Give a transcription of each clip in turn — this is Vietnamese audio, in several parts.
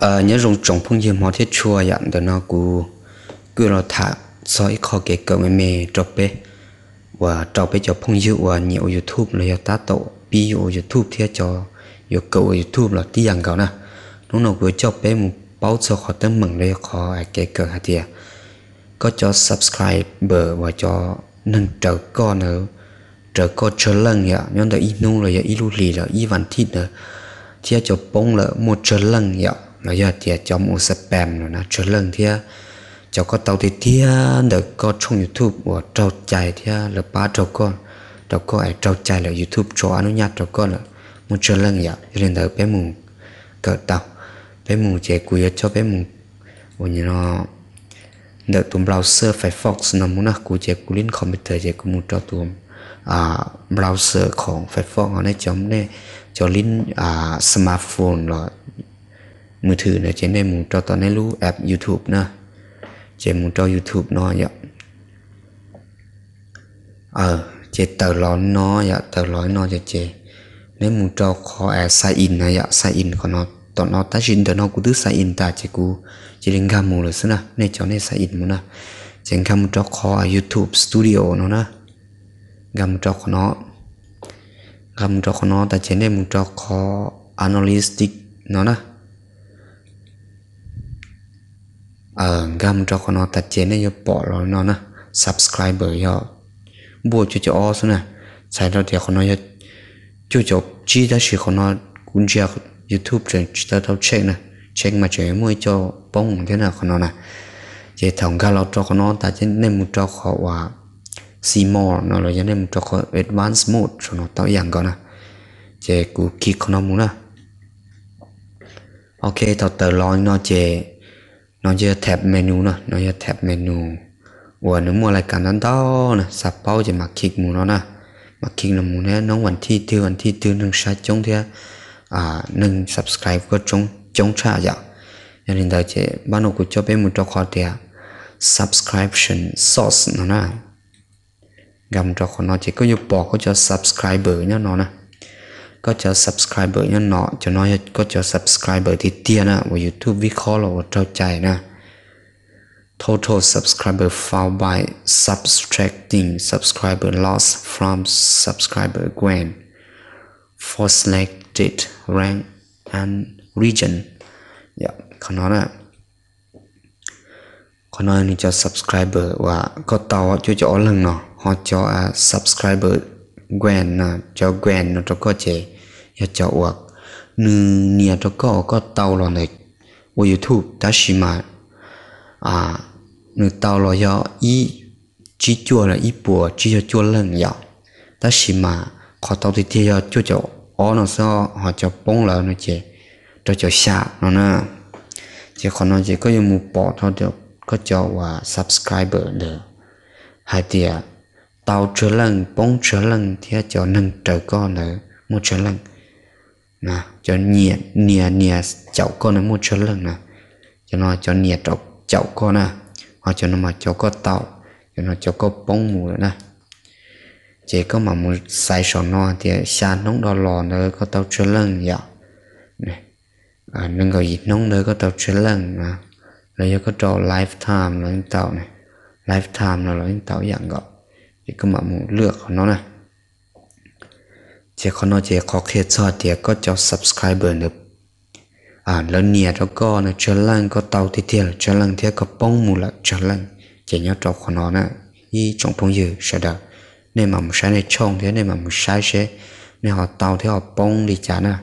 ờ nhớ rồng trồng phong diêm họ thiết chua dặn từ nó cù cứ nó thả soi kho kể cỡ mẹ mẹ trộp bê và trộp bê cho phong diêu và nhiều youtube là ta tổ bi youtube thiết cho yêu cầu youtube là tiền gạo nè nó nó cứ cho bé một bao giờ khó tâm mừng đây khó ai kể cỡ hạt tiền có cho subscribe và cho nâng trở co nữa trở co trở lần nhở nhớ đợi ít nung rồi ít lưu lì rồi ít văn thịt nữa thì cho bông là một trở lần nhở นายาเตียจอมอุสแปมนะชวนเรื่องเทียเจ้ก็เตาทีเทียเด็กก็ช่องยูทูบว่าเจ้าใจเทียหรือป้าเจ้าก็เจ้าก็ไอเจ้าใจหลือยูทูบชออนุญาตเจ้าก็เนาะมันชวนเรื่องอย่างเรียนเด็กเป้มุงเกิดเตาเป้มุงเจ๊กุยชอบเป้มุงวันนี้เนาะเด็กตุ่มเบราว์เซอร์ไฟฟ็อกซ์นะมุนะกูเจ๊กุลินคอมพิวเตอร์เจ๊กุมุตจ้าตัวอ่าเบราว์เซอร์ของไฟฟ็อกซ์เนี่ยจอมเนี่ยจอลินอ่าสมาร์ทโฟนเนาะมือถือเนี่ยเจนได้มมงจอตอนนี้รู้แอป YouTube นะเจนุมจอ YouTube เนาะอย่าเออเจเตอร์ร้อนเนาะอย่าเตอร์ร้อนเนาะเจเจ ในุมจอขอแอร์ไซอินนะอย่าไซอินขอเนาะตอนนอตาชินตอนนอกูตื้อไซอินตาเจกูเจลิงกามูเลยซะนะในจอในไซอินมูนะเจงคำมูจอคอ YouTube Studio เนาะนะกามูจอคเนาะกามูจอคเนาะแต่เจนได้มงจอคอ Analytic เนาะนะ ờ gam cho con nó tạt chế này bỏ lo nó na subscriber yo bùa cho cho o na sai đó thì con nó cho cho chi đó chỉ con nó cũng chia youtube trên chỉ ta đâu check nè check mà chế mua cho bông thế nào con nó nè chế thằng cho con nó ta chế nên một cho họ nó là chế nên một cho họ advanced mode cho nó tạo dạng con nè chế cú kí nó muốn nè ok thằng tờ lo nó chế nó chưa thẹp menu nè nó chưa thẹp menu và nếu mua lại cảm giác đó nè sập bao chỉ mặc kịch mù nó nè mặc kịch nó mù nè nó vẫn thi thư vẫn thi thư nâng sát chống thế à nâng subscribe có chống chống trả dạ cho hiện tại chế ban đầu của cho bé một trò khó thế à? subscription source nó nè gầm trò khó nó chế có nhiều bỏ có cho subscriber nhá nó nè ก็จะ subscriber ยันเนาะจะน้อยก็จะ subscriber ที่เตี้ยนะว่า YouTube วิเคราะห์เราเข้าใจนะ total subscriber found by subtracting subscriber loss from subscriber gain for selected rank and region อย่าขนาดนะขนาดนี้จะ subscriber ว่าก็ต่อจะจะอ่อนลงเนาะฮอจะ subscriber quen là cho quen nó cho có chế ya cho uộc nư nia cho có có tàu lo này của youtube đã xí mà à nư tàu lo cho y chỉ chua là y bùa chỉ cho chua lần ya đã xí mà họ tàu thì thì cho chua cho ó nó sao họ cho bông lợn nó chế cho cho xa nó nè chỉ còn nó chỉ có dùng một bỏ thôi được có cho và subscriber được hai tiền tàu trở lần bóng trở lần thì cho nâng trở con nữa một trở lần nè cho nhẹ nhẹ nhẹ chậu con nữa một trở lần nè cho nó cho nhẹ chậu chậu con nè hoặc cho nó mà cho có tàu cho nó cho có bóng mù nữa nè chỉ có mà muốn sai sổ nó thì xa nóng đo lò nữa có tàu trở lần dạ nè à, nâng gọi gì nóng nữa có tàu trở lần nè rồi có trò lifetime là tàu này lifetime là lỗi tàu dạng gọi cái các bạn muốn lựa của nó này chỉ có nó chỉ có khi cho thì có cho subscriber được à lớn nhẹ cho có là trở lăng có tàu thì thiệt trở lăng thì có bông mù là trở lăng chỉ nhớ cho của nó nè y trong phong dư sẽ được nên mà một sai này trông thế nên mà một sai sẽ nên họ tàu thì họ bông đi chán à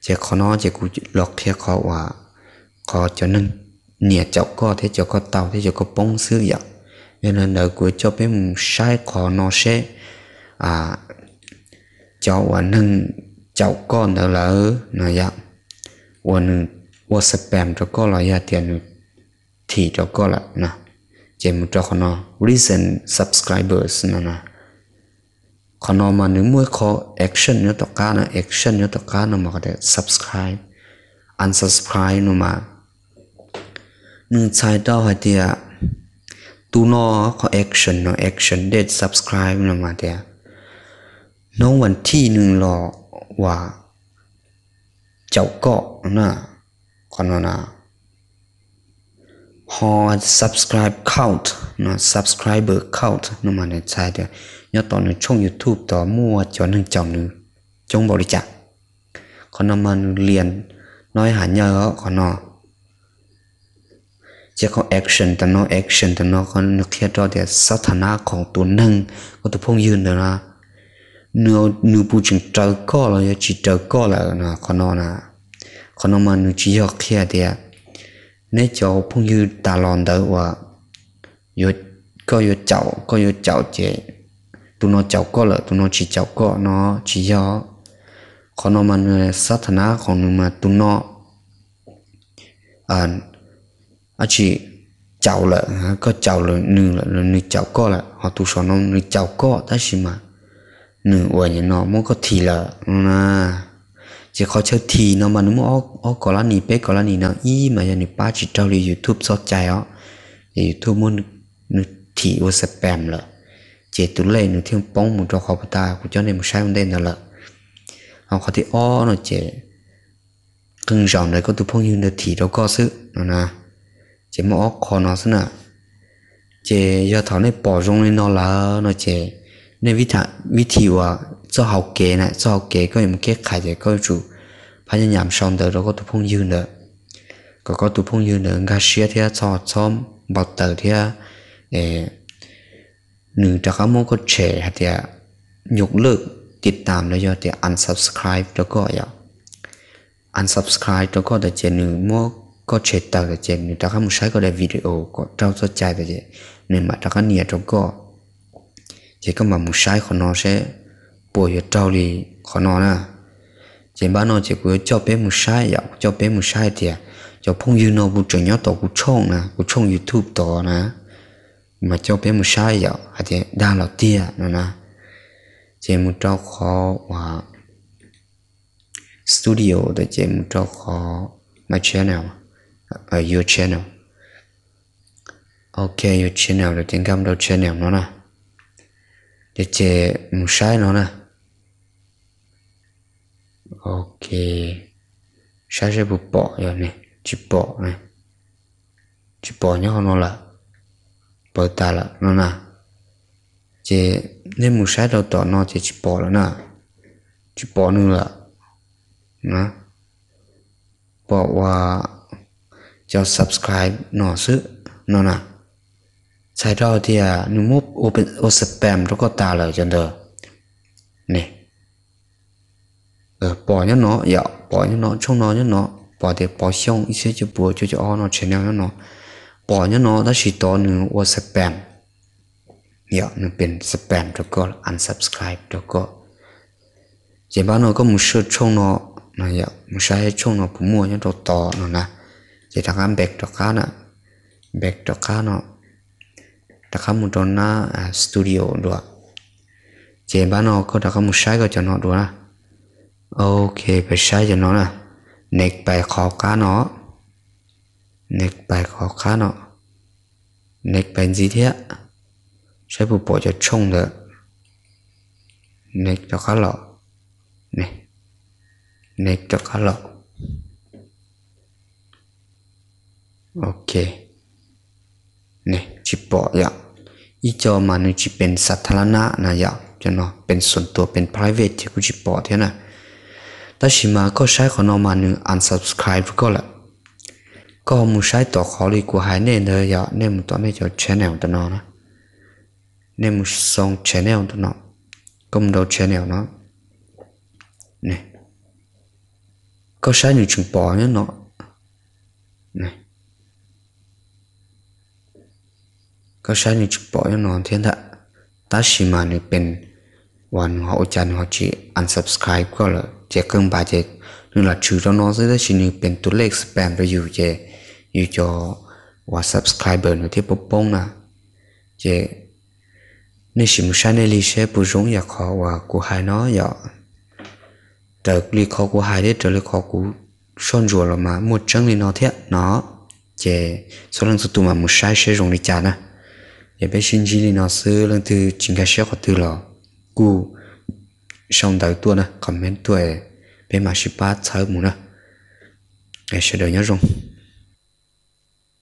chỉ có nó chỉ cũng lọt thì họ quả có cho nên nhẹ cháu có thế cho có tàu thế cho có bông xứ vậy ยนั้นเกจะเป็นมใช้ขอนอเชอ่าจาวันนึงเจ้าก้อนเดี๋ยวนะยะวันนึ่งวัาสเปมจะก็ลอยเตียนที่จะก็ละนะ เจมจะขอนอ reason subscribers นะนะขอนอมาหนึ่งมวยขอ action เนี่อต่กานะ action เนี่อต่อการนมาก็ได้ subscribe unsubscribe นมาหนึ่งใช้ดาวให้เดียตูนอขอแอคชั่นนอะแอคชั่นเด็ดับสคริปต์นมาเแต่น้องวันที่หนึ่งรอว่า เจ้าก็นะก่นนะฮอ subscribe count นะ subscriber count นมาเนใ่เดียวยอดต่อในช่อง YouTube ต่อมั่วจอหนึ่งจอหนึ่งจงบริจาคคนนำมันเรียนน้อยหันเยอะคนนอจะเขาแอคชั่นแต่นอแอคชั่นแต่นอเขาเนื้อเคลียรเดียสถานะของตัวนึ่งก็ตัวพงยืนเนะเนื้อเนื้อปูจึงเจอก็เลยจะจีเจอก็แล้วนะขอนอนะขอนอมาเนื้อจียากเคลียร์เดียในจาพงยืนตาลอนเดยว่าอยู่ก็อยู่เจ้าก็อยู่เจ้าเจตัวนอเจ้าก็เลยตัวนอจีเจ้าก็นอจีอยาขคนอมันเนื้อสถานะของเนื้อมาตัวนออ่าอชเจ้าวละฮะก็เจ้าเลยหนึ่งละนึ่งจ้าก็ละหอตุชอนนึ่งเจ้าก็ถ้าชิมา หนึ่งวันยัน้อมันก็ทีละนะจะเขาเชื่อทีน้องมันมันอ้ออ้ก่อนละนี่เป๊กก่อนละนี่เนาะอีมาอย่างนี้ป้าจีเจ้าเลยยูทูบสอดใจอ๋อยูทูบมันนึ่งทีว่าสแปมละเจตุเล่หนึ่งที่ป้องมันจะขอบตากูจะเนี่ยมันใช้มันได้นั่นละเอาเขอที่อ้อเนาะเจกึ่งจอมเลยก็ตุพงยืนเดือดทีเราก็ซื้อนะนะจมออกคอนอสนะเจยอดเถาในปอรงในนอละนอเจ ในวิธาวิธีว่าเจ้าเฮาเกนะเจ้าเฮาเกก็ยังเก้ไขเจก็อยู่พยายามชองเดอแล้วก็ตุพงยืนเดอก็ก็ตุพงยืนเดอกาเชียเทียชอบช้อมบอดเตอร์เทียเอหนึ่งจากเขาโมก็แชร์ะเทียยกเลิกติดตามแล้วยอดเทียอันสับสคริปต์แล้วก็อย่าอันสับสคริปต์แล้วก็แต่เจนหนึ่งโม có chế tạo ra chế nên ta không sai có để video có trao cho chạy ra chế nên mà ta có nhiều trong có chế có mà một sai của nó sẽ bồi cho trao đi của nó nè chế bán nó chế cứ cho bé một sai dạo cho bé một sai thì à. cho phong dư nó bu trường nhớ tổ của chong nè của chong youtube tổ nè mà cho bé một sai dạo à chế đa là tia nữa nè chế một trao khó và studio để chế một trao khó mà channel ở your channel ok your channel là tiếng gam đầu channel nó nè để chế một sai nó nè ok sai sẽ bụp bỏ rồi nè chỉ bỏ nè chỉ bỏ nhá nó là bỏ ta là nó nè chế nên một sai đầu tỏ nó chế chỉ bỏ là nè chỉ bỏ nữa là nó bỏ qua cho subscribe nó sự nó nè sai đó thì à nếu mốt open o spam nó có ta là chân thờ nè ờ bỏ nhớ nó dạ bỏ nhớ nó trong nó nhớ nó bỏ thì bỏ xong ít sẽ cho bùa cho cho nó channel nhớ nó bỏ nhớ nó đã chỉ to nếu o spam dạ nó biến spam cho có unsubscribe cho có. chỉ bảo nó có một sự trong nó mà dạ một sai trong nó cũng mua nhớ đồ to nó nè จะทักคำแบกตัวข้านะแบกตัวข้านะทักคำมุดตอนน่ะสตูดิโอด้วยเจ็บบ้านอราก็ทักคำมุดใช้ก็จะนอนด้วยนะ โอเคไปใช้จะนอน่ะเน็กไปขอข้านะเน็กไปขอข้านะเน็กไปจีเทียใช้ผุบป่วจะชงเถอะเน็กตัวข้าหรอเน็กตัวข้าหรอค เนี่ยจิปโปยักอีจอมานุจิเป็นสาธารณะนะยกจะเนาะ เป็นส่วนตัว เป็น private ที่กูจิปอเท่านะแต่ชิมาก็ใช้ขอนอมานุ unsubscribe ก็แหละ ก็มงใช้ต่อขอรีกูหายเน่เลยยกเน่มตอนนี้จะ channel ตัวนอนะเนี่ยมส่ง channel ตัวนอก็มึงดู channel เนาะ เนี่ย ก็ใช้หนึ่งจุดปอเนี่ยเนาะ เนี่ย có sáng như chụp bỏ nó thế hạ ta chỉ mà như bên hoàn hậu chân họ chỉ unsubscribe có là chỉ cần bài chỉ nên là trừ cho nó dưới đó chỉ như bên tu lệ spam với dù chỉ dù cho và subscriber nó tiếp bông bông nè chỉ nên chỉ một sáng này sẽ bù rốn giặc họ và của hai nó giờ trở li khó của hai đấy trở li khó của son rùa là mà một trắng đi nó thế nó chỉ số lần tụi mà một sai sẽ dùng đi chả nè 也被新几年老师让他请个小学徒了，故上头多呢，comment 多，被马十八草木呢，也学到内容。